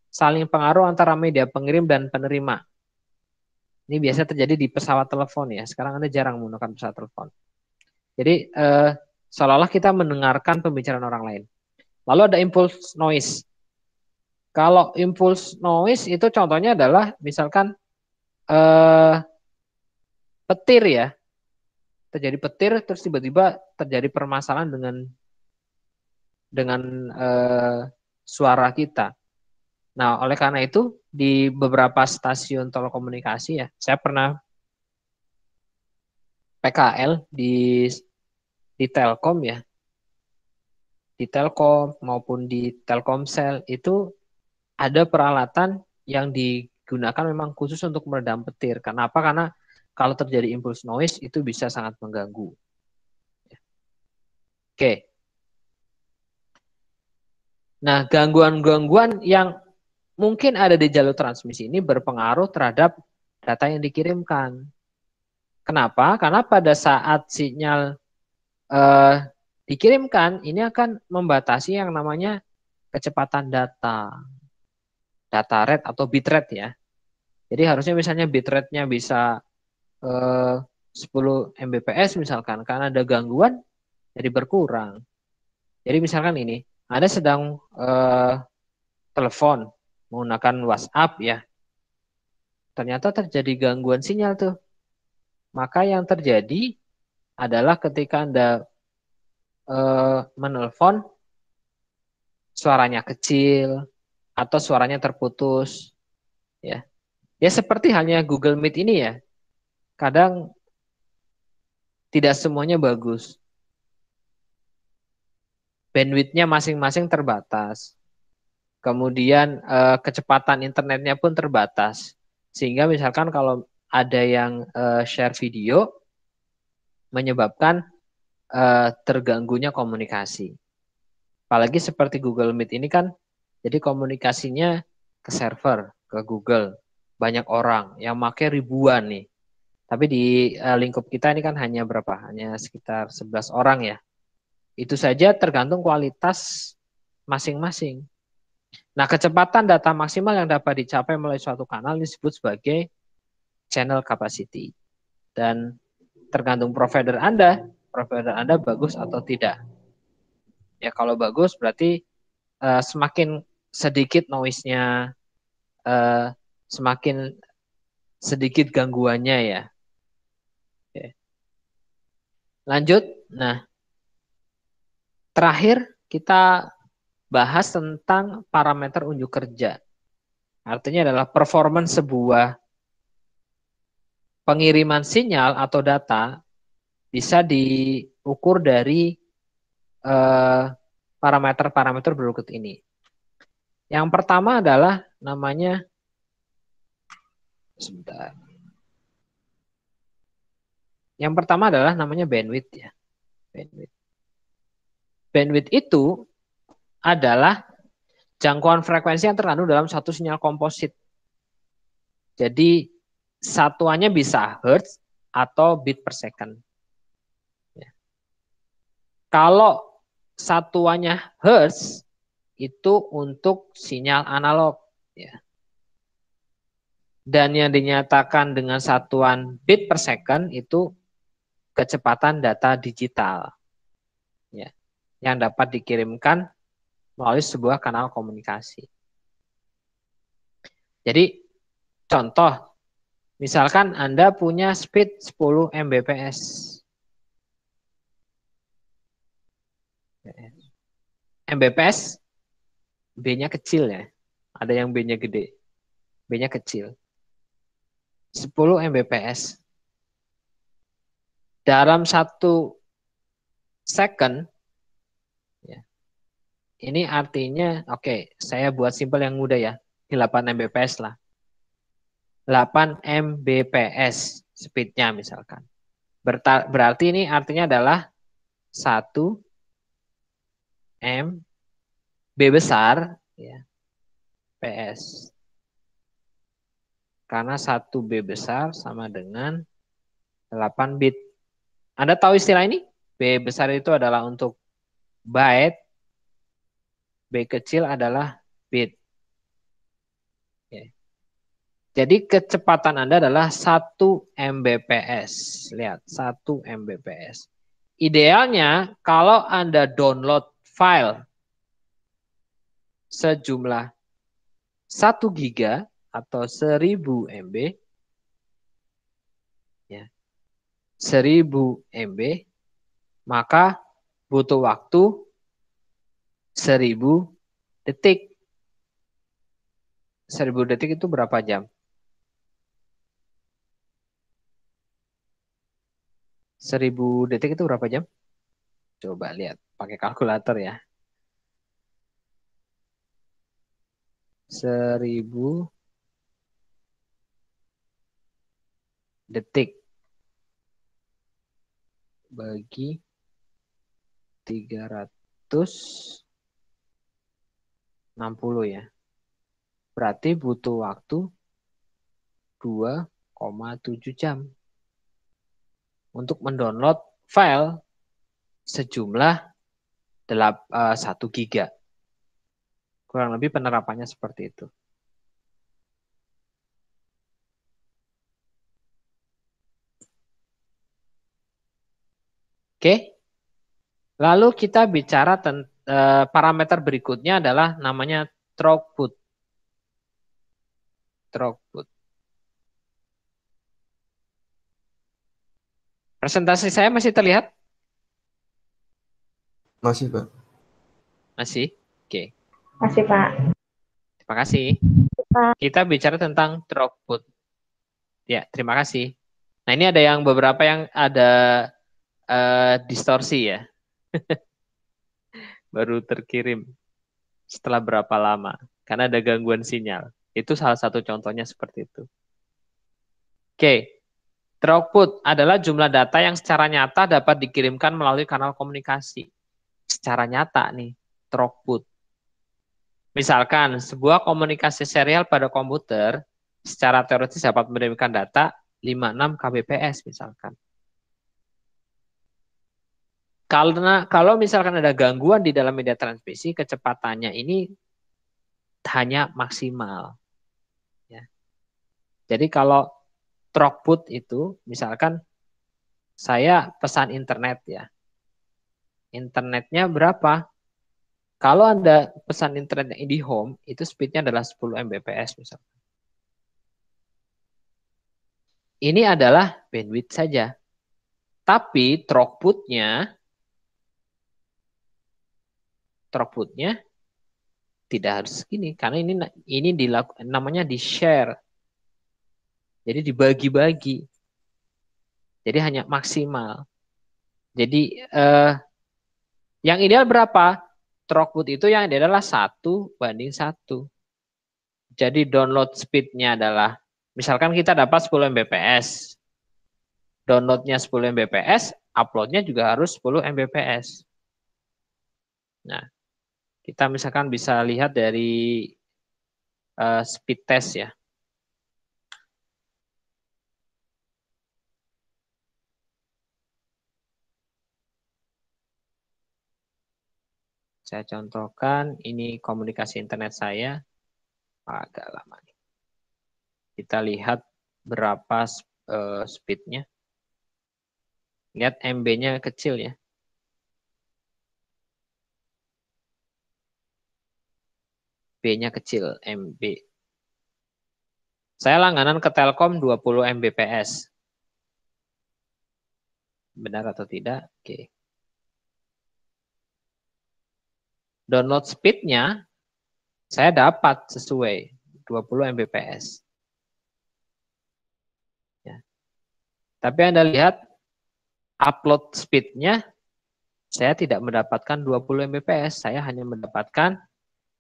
saling pengaruh antara media pengirim dan penerima. Ini biasa terjadi di pesawat telepon ya. Sekarang Anda jarang menggunakan pesawat telepon. Jadi uh, seolah-olah kita mendengarkan pembicaraan orang lain. Lalu ada impulse noise. Kalau impulse noise itu contohnya adalah misalkan uh, petir ya. Terjadi petir terus tiba-tiba terjadi permasalahan dengan dengan eh, suara kita. Nah, oleh karena itu di beberapa stasiun telekomunikasi ya, saya pernah PKL di di Telkom ya di Telkom maupun di Telkomsel itu ada peralatan yang digunakan memang khusus untuk meredam petir. Kenapa? Karena kalau terjadi impuls noise itu bisa sangat mengganggu. Oke. Nah, gangguan-gangguan yang mungkin ada di jalur transmisi ini berpengaruh terhadap data yang dikirimkan. Kenapa? Karena pada saat sinyal eh, dikirimkan ini akan membatasi yang namanya kecepatan data data rate atau bitrate ya. Jadi harusnya misalnya bitrate-nya bisa eh, 10 Mbps misalkan karena ada gangguan jadi berkurang. Jadi misalkan ini, Anda sedang eh, telepon menggunakan WhatsApp ya. Ternyata terjadi gangguan sinyal tuh. Maka yang terjadi adalah ketika Anda uh, menelpon suaranya kecil atau suaranya terputus ya. Ya seperti hanya Google Meet ini ya. Kadang tidak semuanya bagus. Bandwidthnya masing-masing terbatas. Kemudian eh, kecepatan internetnya pun terbatas. Sehingga misalkan kalau ada yang eh, share video, menyebabkan uh, terganggunya komunikasi. Apalagi seperti Google Meet ini kan, jadi komunikasinya ke server, ke Google. Banyak orang yang pakai ribuan nih. Tapi di uh, lingkup kita ini kan hanya berapa? Hanya sekitar 11 orang ya. Itu saja tergantung kualitas masing-masing. Nah, kecepatan data maksimal yang dapat dicapai melalui suatu kanal disebut sebagai channel capacity. Dan tergantung provider Anda, provider Anda bagus atau tidak. Ya kalau bagus berarti uh, semakin sedikit noise-nya, uh, semakin sedikit gangguannya ya. Oke. Lanjut, nah terakhir kita bahas tentang parameter unjuk kerja. Artinya adalah performance sebuah pengiriman sinyal atau data bisa diukur dari eh, parameter-parameter berikut ini. Yang pertama adalah namanya sebentar. Yang pertama adalah namanya bandwidth ya. Bandwidth. Bandwidth itu adalah jangkauan frekuensi yang terkandung dalam satu sinyal komposit. Jadi satuannya bisa hertz atau bit per second. Ya. Kalau satuannya hertz itu untuk sinyal analog. Ya. Dan yang dinyatakan dengan satuan bit per second itu kecepatan data digital. Ya. Yang dapat dikirimkan melalui sebuah kanal komunikasi. Jadi contoh Misalkan Anda punya speed 10 Mbps. Mbps, B-nya kecil ya. Ada yang B-nya gede. B-nya kecil. 10 Mbps. Dalam satu second, ya, ini artinya, oke, okay, saya buat simpel yang mudah ya, 8 Mbps lah. 8 Mbps speednya misalkan. berarti ini artinya adalah 1 Mb besar ya, PS. Karena 1 B besar sama dengan 8 bit. Anda tahu istilah ini? B besar itu adalah untuk byte, B kecil adalah bit. Jadi kecepatan Anda adalah 1 Mbps. Lihat, 1 Mbps. Idealnya kalau Anda download file sejumlah 1 giga atau 1000 MB ya. 1000 MB maka butuh waktu 1000 detik. 1000 detik itu berapa jam? 1000 detik itu berapa jam? Coba lihat pakai kalkulator ya. 1000 detik bagi 360 ya. Berarti butuh waktu 2,7 jam untuk mendownload file sejumlah 1 eh, giga. Kurang lebih penerapannya seperti itu. Oke. Lalu kita bicara eh, parameter berikutnya adalah namanya throughput. Throughput. Presentasi saya masih terlihat? Masih, Pak. Masih? Oke. Okay. Masih, Pak. Terima kasih. Pak. Kita bicara tentang throughput. Ya, terima kasih. Nah, ini ada yang beberapa yang ada uh, distorsi ya. Baru terkirim setelah berapa lama karena ada gangguan sinyal. Itu salah satu contohnya seperti itu. Oke. Okay. Throughput adalah jumlah data yang secara nyata dapat dikirimkan melalui kanal komunikasi. Secara nyata nih, throughput. Misalkan, sebuah komunikasi serial pada komputer secara teoritis dapat mengirimkan data 56 kbps misalkan. Karena kalau misalkan ada gangguan di dalam media transmisi, kecepatannya ini hanya maksimal. Ya. Jadi kalau throughput itu misalkan saya pesan internet ya. Internetnya berapa? Kalau Anda pesan internet di home, itu speednya adalah 10 Mbps misalkan. Ini adalah bandwidth saja. Tapi throughputnya throughputnya tidak harus segini karena ini ini dilaku, namanya di share jadi dibagi-bagi. Jadi hanya maksimal. Jadi eh, yang ideal berapa? Throughput itu yang ideal adalah satu banding satu. Jadi download speednya adalah, misalkan kita dapat 10 Mbps. Downloadnya 10 Mbps, uploadnya juga harus 10 Mbps. Nah, kita misalkan bisa lihat dari uh, speed test ya. Saya contohkan, ini komunikasi internet saya agak lama. Nih. Kita lihat berapa eh, speednya. Lihat MB-nya kecil ya. B-nya kecil, MB. Saya langganan ke Telkom 20 Mbps. Benar atau tidak? Oke. Okay. download speednya saya dapat sesuai 20 Mbps. Ya. Tapi Anda lihat upload speednya saya tidak mendapatkan 20 Mbps, saya hanya mendapatkan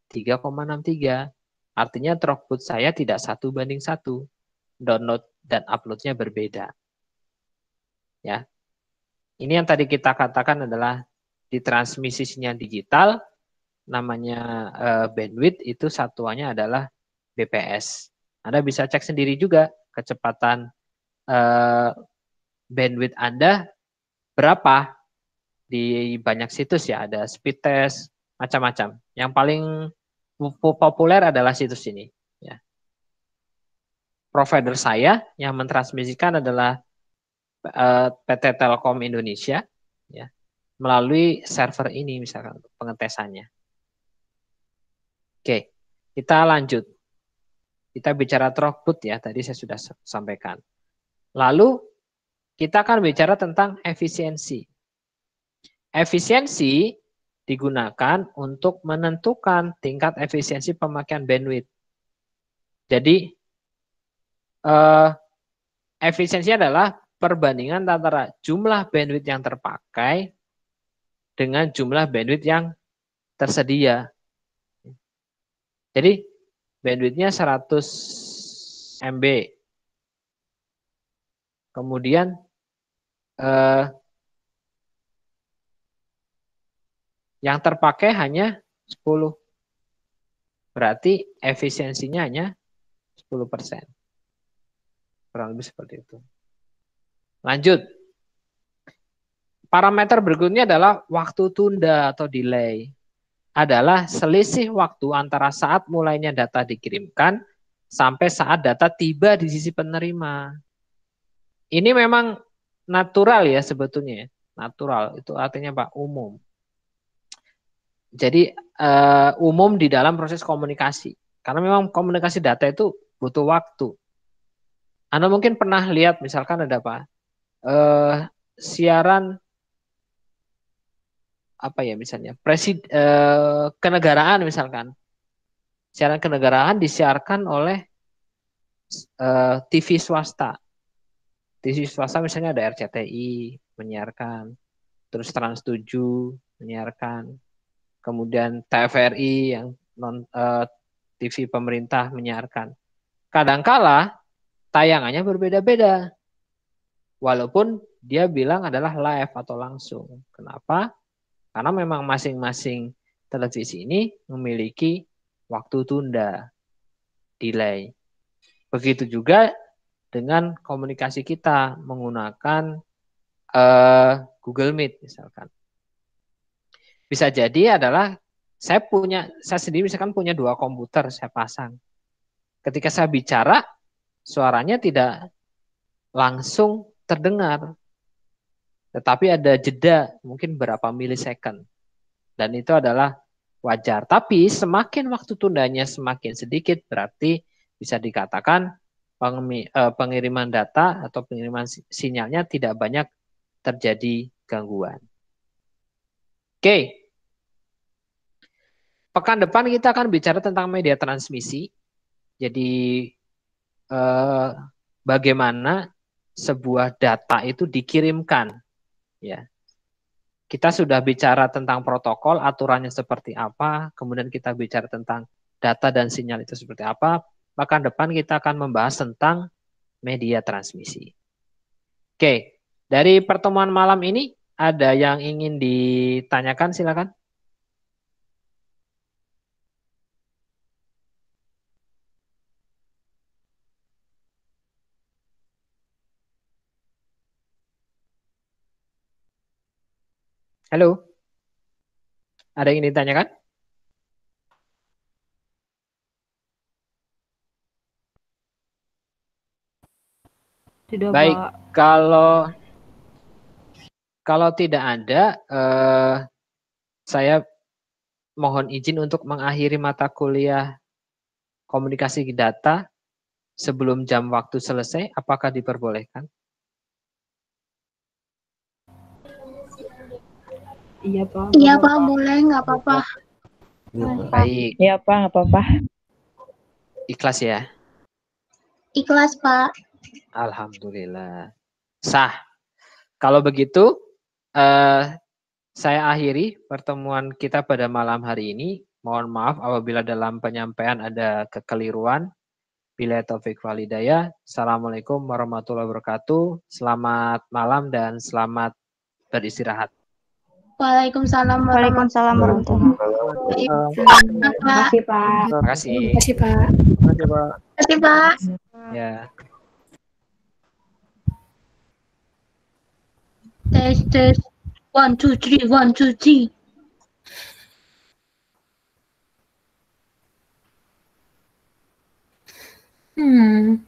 3,63. Artinya throughput saya tidak satu banding satu. Download dan uploadnya berbeda. Ya, ini yang tadi kita katakan adalah di transmisi sinyal digital namanya uh, bandwidth itu satuannya adalah bps. Anda bisa cek sendiri juga kecepatan uh, bandwidth Anda berapa di banyak situs ya ada speed test macam-macam. Yang paling populer adalah situs ini. Ya. Provider saya yang mentransmisikan adalah uh, eh, PT Telkom Indonesia ya, melalui server ini misalkan pengetesannya. Oke, kita lanjut. Kita bicara throughput ya, tadi saya sudah sampaikan. Lalu kita akan bicara tentang efisiensi. Efisiensi digunakan untuk menentukan tingkat efisiensi pemakaian bandwidth. Jadi eh, efisiensi adalah perbandingan antara jumlah bandwidth yang terpakai dengan jumlah bandwidth yang tersedia. Jadi bandwidthnya 100 MB. Kemudian eh, yang terpakai hanya 10. Berarti efisiensinya hanya 10%. Kurang lebih seperti itu. Lanjut. Parameter berikutnya adalah waktu tunda atau delay adalah selisih waktu antara saat mulainya data dikirimkan sampai saat data tiba di sisi penerima. Ini memang natural ya sebetulnya. Ya. Natural itu artinya Pak umum. Jadi uh, umum di dalam proses komunikasi. Karena memang komunikasi data itu butuh waktu. Anda mungkin pernah lihat misalkan ada pak Uh, siaran apa ya misalnya presid eh, kenegaraan misalkan siaran kenegaraan disiarkan oleh eh, TV swasta TV swasta misalnya ada RCTI menyiarkan terus Trans 7 menyiarkan kemudian TVRI yang non eh, TV pemerintah menyiarkan kadangkala tayangannya berbeda-beda walaupun dia bilang adalah live atau langsung. Kenapa? Karena memang masing-masing televisi ini memiliki waktu tunda, delay. Begitu juga dengan komunikasi kita menggunakan uh, Google Meet misalkan. Bisa jadi adalah saya punya, saya sendiri misalkan punya dua komputer saya pasang. Ketika saya bicara, suaranya tidak langsung terdengar, tetapi ada jeda mungkin berapa milisecond. Dan itu adalah wajar. Tapi semakin waktu tundanya semakin sedikit berarti bisa dikatakan eh, pengiriman data atau pengiriman sinyalnya tidak banyak terjadi gangguan. Oke. Pekan depan kita akan bicara tentang media transmisi. Jadi eh, bagaimana sebuah data itu dikirimkan ya kita sudah bicara tentang protokol aturannya seperti apa kemudian kita bicara tentang data dan sinyal itu seperti apa Bahkan depan kita akan membahas tentang media transmisi oke dari pertemuan malam ini ada yang ingin ditanyakan silakan Halo, ada yang ingin ditanyakan? Tidak, Baik, Pak. kalau kalau tidak ada, eh, saya mohon izin untuk mengakhiri mata kuliah komunikasi data sebelum jam waktu selesai. Apakah diperbolehkan? Iya, Pak. Iya, Pak, boleh iya, nggak apa-apa. Baik. Iya, Pak, nggak apa-apa. Ikhlas ya? Ikhlas, Pak. Alhamdulillah. Sah. Kalau begitu, eh, saya akhiri pertemuan kita pada malam hari ini. Mohon maaf apabila dalam penyampaian ada kekeliruan. Bila Taufik Walidaya. Assalamualaikum warahmatullahi wabarakatuh. Selamat malam dan selamat beristirahat. Waalaikumsalam warahmatullahi wabarakatuh. Terima kasih, Pak. Terima kasih. Terima kasih, Pak. Terima kasih, Pak. Terima kasih, Pak. Ya. Tes, tes. One, two, three, one, two, three. Hmm.